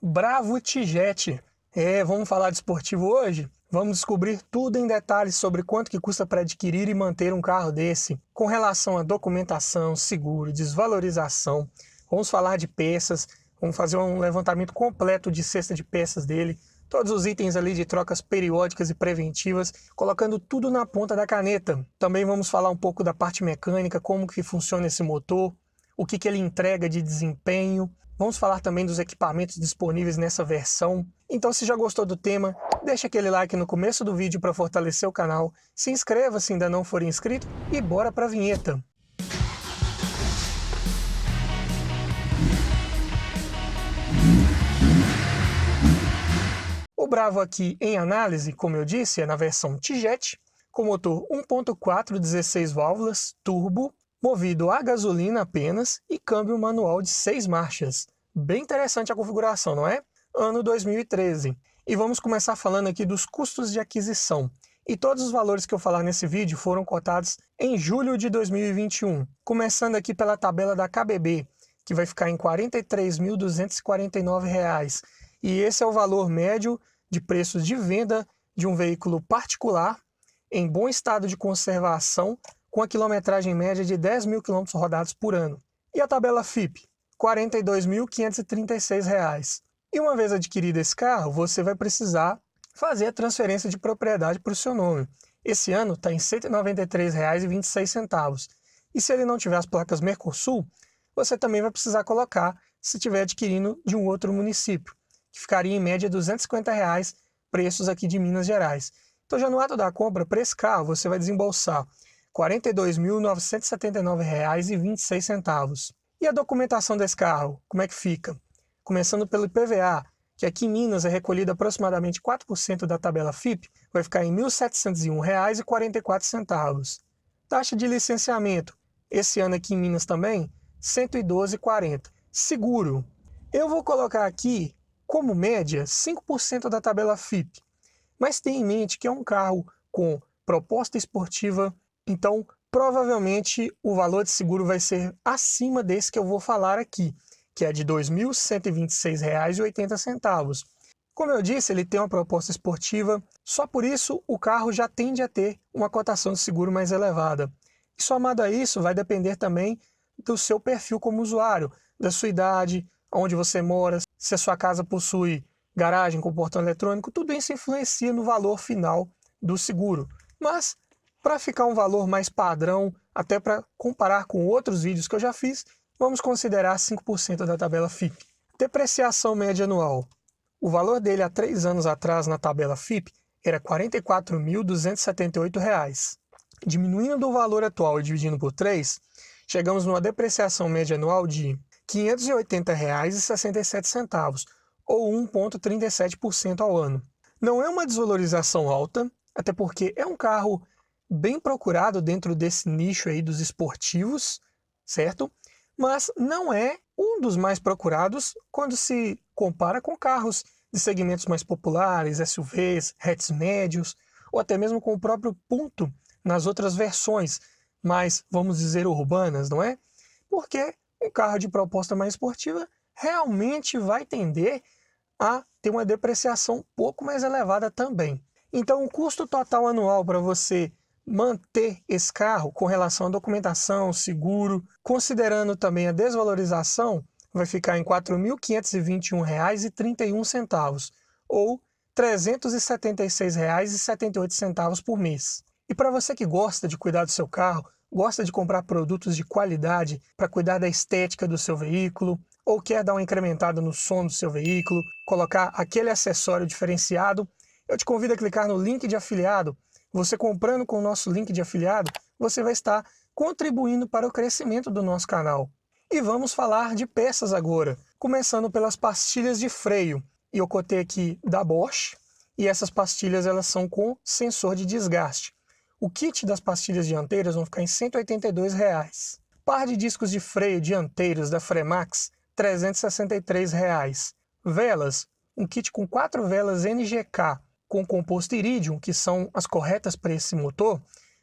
Bravo Tijete, É, vamos falar de esportivo hoje? Vamos descobrir tudo em detalhes sobre quanto que custa para adquirir e manter um carro desse, com relação a documentação, seguro, desvalorização. Vamos falar de peças, vamos fazer um levantamento completo de cesta de peças dele, todos os itens ali de trocas periódicas e preventivas, colocando tudo na ponta da caneta. Também vamos falar um pouco da parte mecânica, como que funciona esse motor, o que, que ele entrega de desempenho, Vamos falar também dos equipamentos disponíveis nessa versão. Então se já gostou do tema, deixa aquele like no começo do vídeo para fortalecer o canal, se inscreva se ainda não for inscrito e bora para a vinheta. O Bravo aqui em análise, como eu disse, é na versão T-Jet, com motor 1.4 16 válvulas turbo, movido a gasolina apenas e câmbio manual de 6 marchas. Bem interessante a configuração, não é? Ano 2013. E vamos começar falando aqui dos custos de aquisição. E todos os valores que eu falar nesse vídeo foram cotados em julho de 2021. Começando aqui pela tabela da KBB, que vai ficar em R$ 43.249. E esse é o valor médio de preços de venda de um veículo particular em bom estado de conservação, com a quilometragem média de 10 mil quilômetros rodados por ano. E a tabela FIP? R$ 42.536. E uma vez adquirido esse carro, você vai precisar fazer a transferência de propriedade para o seu nome. Esse ano está em R$ 193,26. E se ele não tiver as placas Mercosul, você também vai precisar colocar se estiver adquirindo de um outro município, que ficaria em média R$ 250, reais, preços aqui de Minas Gerais. Então, já no ato da compra, para esse carro, você vai desembolsar R$ 42.979,26. E a documentação desse carro, como é que fica? Começando pelo IPVA, que aqui em Minas é recolhido aproximadamente 4% da tabela FIP, vai ficar em R$ 1.701,44. Taxa de licenciamento, esse ano aqui em Minas também, R$ 112,40. Seguro, eu vou colocar aqui, como média, 5% da tabela FIP, mas tenha em mente que é um carro com proposta esportiva, então provavelmente o valor de seguro vai ser acima desse que eu vou falar aqui, que é de R$ 2.126,80. Como eu disse, ele tem uma proposta esportiva, só por isso o carro já tende a ter uma cotação de seguro mais elevada. E somado a isso, vai depender também do seu perfil como usuário, da sua idade, onde você mora, se a sua casa possui garagem com portão eletrônico, tudo isso influencia no valor final do seguro. Mas para ficar um valor mais padrão, até para comparar com outros vídeos que eu já fiz, vamos considerar 5% da tabela FIP. Depreciação média anual. O valor dele há três anos atrás na tabela FIP era R$ 44.278. Diminuindo o valor atual e dividindo por 3, chegamos numa depreciação média anual de R$ 580,67, ou 1,37% ao ano. Não é uma desvalorização alta, até porque é um carro bem procurado dentro desse nicho aí dos esportivos, certo? Mas não é um dos mais procurados quando se compara com carros de segmentos mais populares, SUVs, hatches médios, ou até mesmo com o próprio ponto nas outras versões, mais, vamos dizer, urbanas, não é? Porque um carro de proposta mais esportiva realmente vai tender a ter uma depreciação um pouco mais elevada também. Então, o custo total anual para você manter esse carro com relação à documentação, seguro, considerando também a desvalorização, vai ficar em R$ 4.521,31 ou R$ 376,78 por mês. E para você que gosta de cuidar do seu carro, gosta de comprar produtos de qualidade para cuidar da estética do seu veículo, ou quer dar uma incrementada no som do seu veículo, colocar aquele acessório diferenciado, eu te convido a clicar no link de afiliado você comprando com o nosso link de afiliado, você vai estar contribuindo para o crescimento do nosso canal. E vamos falar de peças agora, começando pelas pastilhas de freio. E eu cotei aqui da Bosch, e essas pastilhas elas são com sensor de desgaste. O kit das pastilhas dianteiras vão ficar em R$ 182,00. Reais. Par de discos de freio dianteiros da Fremax, R$ 363,00. Reais. Velas, um kit com quatro velas NGK, com composto iridium, que são as corretas para esse motor,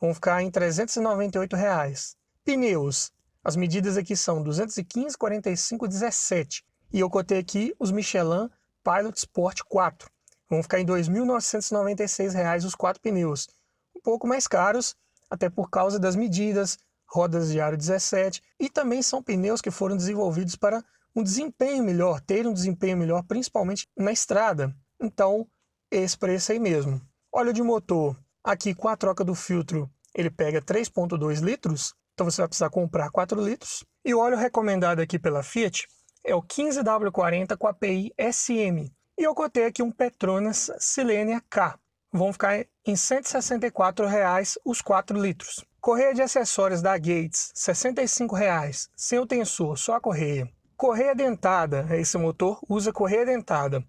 vão ficar em R$ 398. Reais. Pneus, as medidas aqui são 215, 45, 17. E eu cotei aqui os Michelin Pilot Sport 4. Vão ficar em R$ 2.996 reais os quatro pneus. Um pouco mais caros, até por causa das medidas, rodas de aro 17, e também são pneus que foram desenvolvidos para um desempenho melhor, ter um desempenho melhor, principalmente na estrada. Então, esse preço aí mesmo. Óleo de motor, aqui com a troca do filtro, ele pega 3.2 litros, então você vai precisar comprar 4 litros. E o óleo recomendado aqui pela Fiat é o 15W40 com a PI SM. E eu cotei aqui um Petronas Silenia K. Vão ficar em R$ 164,00 os 4 litros. Correia de acessórios da Gates, R$ 65,00, sem o tensor, só a correia. Correia dentada, esse motor usa correia dentada.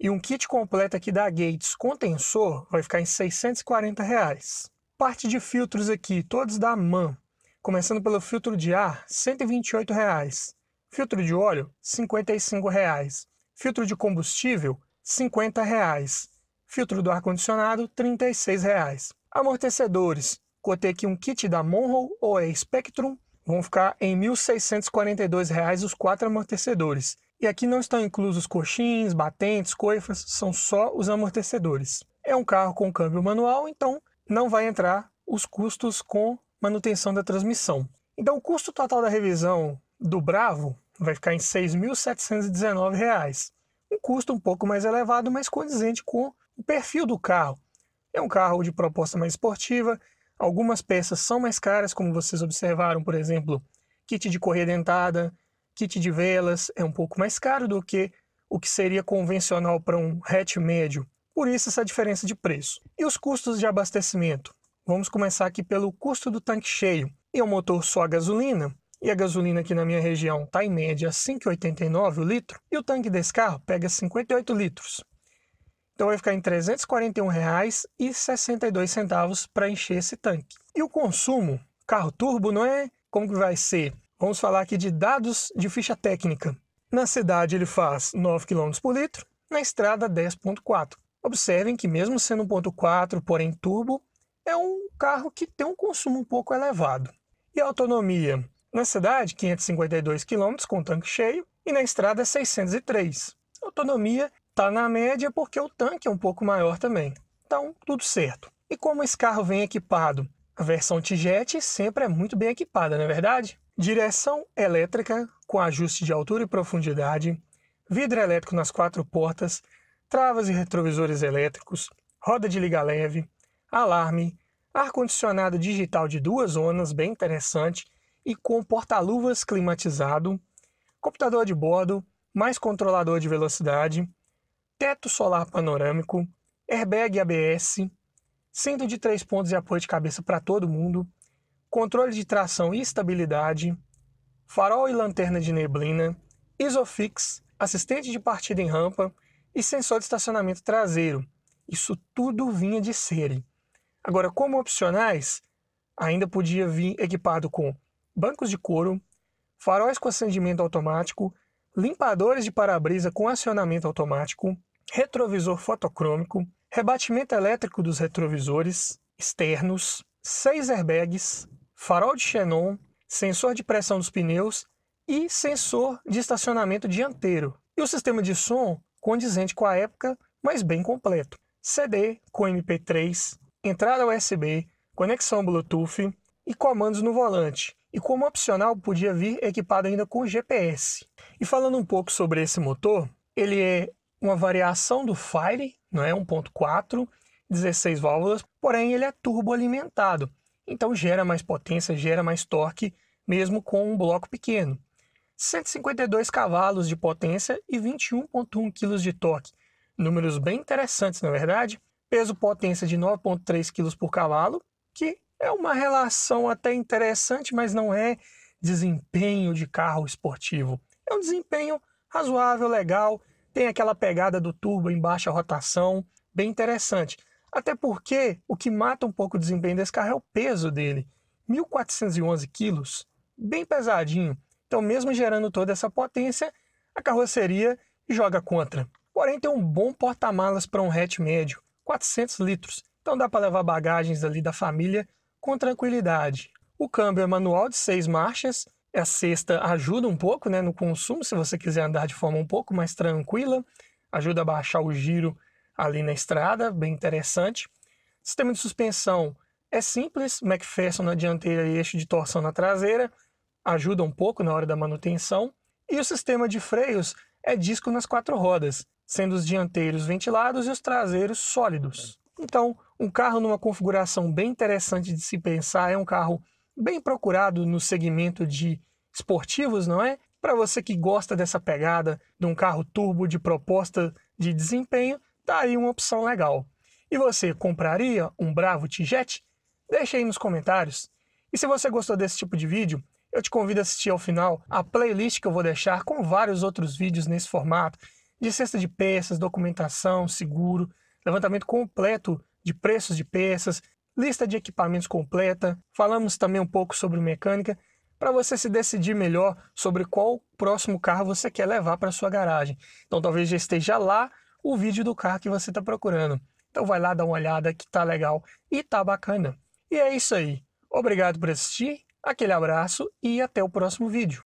E um kit completo aqui da Gates com tensor vai ficar em 640 reais. Parte de filtros aqui, todos da MAN. Começando pelo filtro de ar, 128 reais. Filtro de óleo, 55 reais. Filtro de combustível, 50 reais. Filtro do ar-condicionado, 36 reais. Amortecedores, cotei aqui um kit da Monroe ou é Spectrum, vão ficar em R$ reais os quatro amortecedores. E aqui não estão inclusos coxins, batentes, coifas, são só os amortecedores. É um carro com câmbio manual, então não vai entrar os custos com manutenção da transmissão. Então o custo total da revisão do Bravo vai ficar em R$ 6.719. Um custo um pouco mais elevado, mas condizente com o perfil do carro. É um carro de proposta mais esportiva, algumas peças são mais caras, como vocês observaram, por exemplo, kit de correia dentada, kit de velas é um pouco mais caro do que o que seria convencional para um hatch médio, por isso essa diferença de preço. E os custos de abastecimento? Vamos começar aqui pelo custo do tanque cheio. E é o motor só a gasolina, e a gasolina aqui na minha região está em média 5,89 o litro, e o tanque desse carro pega 58 litros. Então vai ficar em R$ 341,62 para encher esse tanque. E o consumo, carro turbo, não é como que vai ser? Vamos falar aqui de dados de ficha técnica. Na cidade ele faz 9 km por litro, na estrada 10.4. Observem que mesmo sendo 1.4, porém turbo, é um carro que tem um consumo um pouco elevado. E a autonomia? Na cidade, 552 km com tanque cheio e na estrada 603. A autonomia está na média porque o tanque é um pouco maior também. Então, tudo certo. E como esse carro vem equipado? A versão T-Jet sempre é muito bem equipada, não é verdade? direção elétrica com ajuste de altura e profundidade, vidro elétrico nas quatro portas, travas e retrovisores elétricos, roda de liga leve, alarme, ar-condicionado digital de duas zonas, bem interessante, e com porta-luvas climatizado, computador de bordo, mais controlador de velocidade, teto solar panorâmico, airbag ABS, cinto de três pontos e apoio de cabeça para todo mundo, controle de tração e estabilidade, farol e lanterna de neblina, Isofix, assistente de partida em rampa e sensor de estacionamento traseiro. Isso tudo vinha de série. Agora, como opcionais, ainda podia vir equipado com bancos de couro, faróis com acendimento automático, limpadores de para-brisa com acionamento automático, retrovisor fotocrômico, rebatimento elétrico dos retrovisores externos, seis airbags, farol de xenon, sensor de pressão dos pneus e sensor de estacionamento dianteiro. E o sistema de som condizente com a época, mas bem completo. CD com MP3, entrada USB, conexão Bluetooth e comandos no volante. E como opcional podia vir equipado ainda com GPS. E falando um pouco sobre esse motor, ele é uma variação do Fire, não é 1.4, 16 válvulas, porém ele é turboalimentado. Então gera mais potência, gera mais torque, mesmo com um bloco pequeno. 152 cavalos de potência e 21,1 kg de torque. Números bem interessantes, na é verdade. Peso potência de 9,3 kg por cavalo, que é uma relação até interessante, mas não é desempenho de carro esportivo. É um desempenho razoável, legal, tem aquela pegada do turbo em baixa rotação, bem interessante. Até porque o que mata um pouco o desempenho desse carro é o peso dele. 1.411 quilos, bem pesadinho. Então, mesmo gerando toda essa potência, a carroceria joga contra. Porém, tem um bom porta-malas para um hatch médio, 400 litros. Então, dá para levar bagagens ali da família com tranquilidade. O câmbio é manual de seis marchas. A sexta ajuda um pouco né, no consumo, se você quiser andar de forma um pouco mais tranquila. Ajuda a baixar o giro ali na estrada, bem interessante. Sistema de suspensão é simples, McPherson na dianteira e eixo de torção na traseira, ajuda um pouco na hora da manutenção. E o sistema de freios é disco nas quatro rodas, sendo os dianteiros ventilados e os traseiros sólidos. Então, um carro numa configuração bem interessante de se pensar, é um carro bem procurado no segmento de esportivos, não é? Para você que gosta dessa pegada de um carro turbo de proposta de desempenho, Tá aí uma opção legal. E você compraria um Bravo T-Jet? Deixa aí nos comentários. E se você gostou desse tipo de vídeo, eu te convido a assistir ao final a playlist que eu vou deixar com vários outros vídeos nesse formato, de cesta de peças, documentação, seguro, levantamento completo de preços de peças, lista de equipamentos completa, falamos também um pouco sobre mecânica, para você se decidir melhor sobre qual próximo carro você quer levar para sua garagem. Então talvez já esteja lá o vídeo do carro que você está procurando. Então vai lá dar uma olhada que tá legal e tá bacana. E é isso aí. Obrigado por assistir, aquele abraço e até o próximo vídeo.